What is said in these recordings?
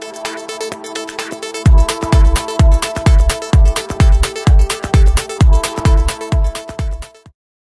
Thank you.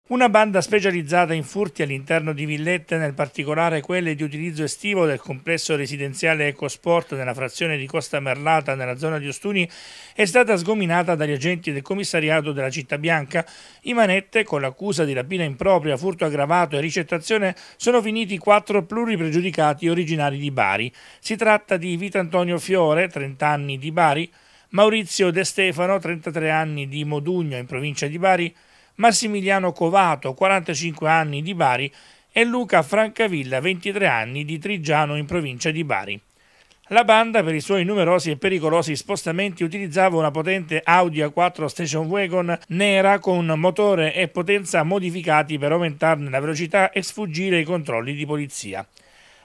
Una banda specializzata in furti all'interno di villette, nel particolare quelle di utilizzo estivo del complesso residenziale EcoSport nella frazione di Costa Merlata nella zona di Ostuni, è stata sgominata dagli agenti del commissariato della Città Bianca. I manette, con l'accusa di rapina impropria, furto aggravato e ricettazione, sono finiti quattro pluripregiudicati originari di Bari. Si tratta di Antonio Fiore, 30 anni di Bari, Maurizio De Stefano, 33 anni di Modugno in provincia di Bari, Massimiliano Covato, 45 anni, di Bari, e Luca Francavilla, 23 anni, di Trigiano, in provincia di Bari. La banda, per i suoi numerosi e pericolosi spostamenti, utilizzava una potente Audi A4 Station Wagon nera con motore e potenza modificati per aumentarne la velocità e sfuggire ai controlli di polizia.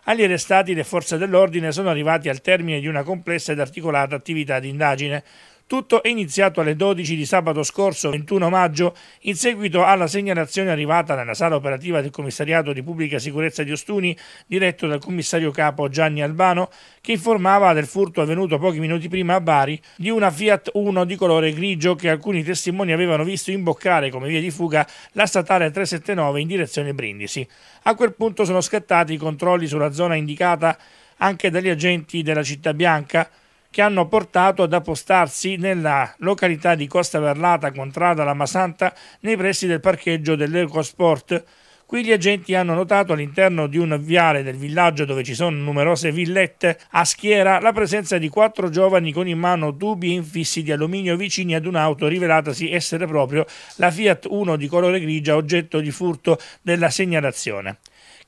Agli arrestati le forze dell'ordine sono arrivati al termine di una complessa ed articolata attività di indagine, tutto è iniziato alle 12 di sabato scorso, 21 maggio, in seguito alla segnalazione arrivata nella sala operativa del Commissariato di Pubblica Sicurezza di Ostuni, diretto dal commissario capo Gianni Albano, che informava del furto avvenuto pochi minuti prima a Bari di una Fiat 1 di colore grigio che alcuni testimoni avevano visto imboccare come via di fuga la statale 379 in direzione Brindisi. A quel punto sono scattati i controlli sulla zona indicata anche dagli agenti della Città Bianca, che hanno portato ad appostarsi nella località di Costa Verlata, Contrada, La Masanta, nei pressi del parcheggio dell'Ecosport. Qui gli agenti hanno notato all'interno di un viale del villaggio dove ci sono numerose villette a schiera la presenza di quattro giovani con in mano tubi infissi di alluminio vicini ad un'auto rivelatasi essere proprio la Fiat 1 di colore grigia oggetto di furto della segnalazione.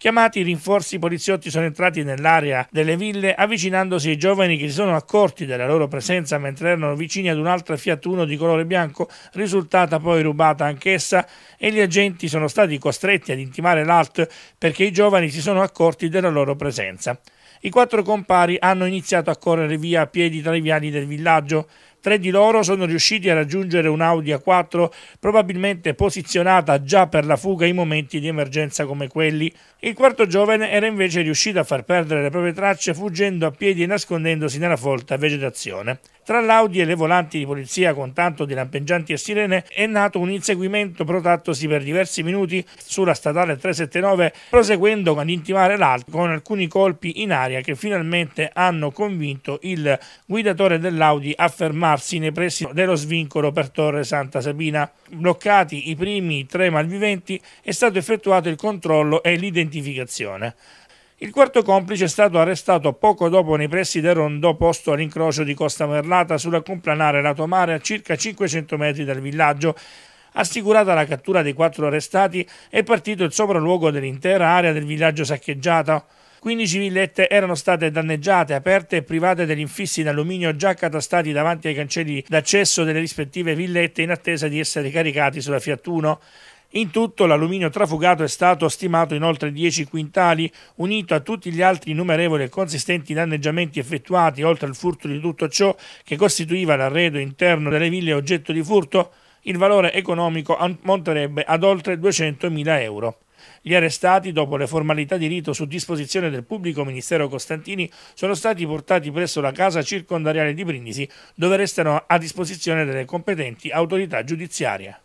Chiamati i rinforzi, i poliziotti sono entrati nell'area delle ville avvicinandosi ai giovani che si sono accorti della loro presenza mentre erano vicini ad un'altra Fiat Uno di colore bianco, risultata poi rubata anch'essa e gli agenti sono stati costretti ad intimare l'alt perché i giovani si sono accorti della loro presenza. I quattro compari hanno iniziato a correre via a piedi tra i viali del villaggio. Tre di loro sono riusciti a raggiungere un'Audi A4 probabilmente posizionata già per la fuga in momenti di emergenza come quelli. Il quarto giovane era invece riuscito a far perdere le proprie tracce fuggendo a piedi e nascondendosi nella folta vegetazione. Tra l'Audi e le volanti di polizia con tanto di lampeggianti e sirene è nato un inseguimento protattosi per diversi minuti sulla statale 379 proseguendo ad intimare l'alto con alcuni colpi in aria che finalmente hanno convinto il guidatore dell'Audi a fermarsi nei pressi dello svincolo per Torre Santa Sabina. Bloccati i primi tre malviventi è stato effettuato il controllo e l'identificazione. Il quarto complice è stato arrestato poco dopo nei pressi del Rondò posto all'incrocio di Costa Merlata sulla complanare lato mare a circa 500 metri dal villaggio. Assicurata la cattura dei quattro arrestati è partito il sopralluogo dell'intera area del villaggio saccheggiata. 15 villette erano state danneggiate, aperte e private degli infissi in alluminio già catastati davanti ai cancelli d'accesso delle rispettive villette in attesa di essere caricati sulla Fiat 1. In tutto l'alluminio trafugato è stato stimato in oltre 10 quintali, unito a tutti gli altri innumerevoli e consistenti danneggiamenti effettuati, oltre al furto di tutto ciò che costituiva l'arredo interno delle ville oggetto di furto, il valore economico ammonterebbe ad oltre 200.000 euro. Gli arrestati, dopo le formalità di rito su disposizione del pubblico ministero Costantini, sono stati portati presso la casa circondariale di Brindisi, dove restano a disposizione delle competenti autorità giudiziarie.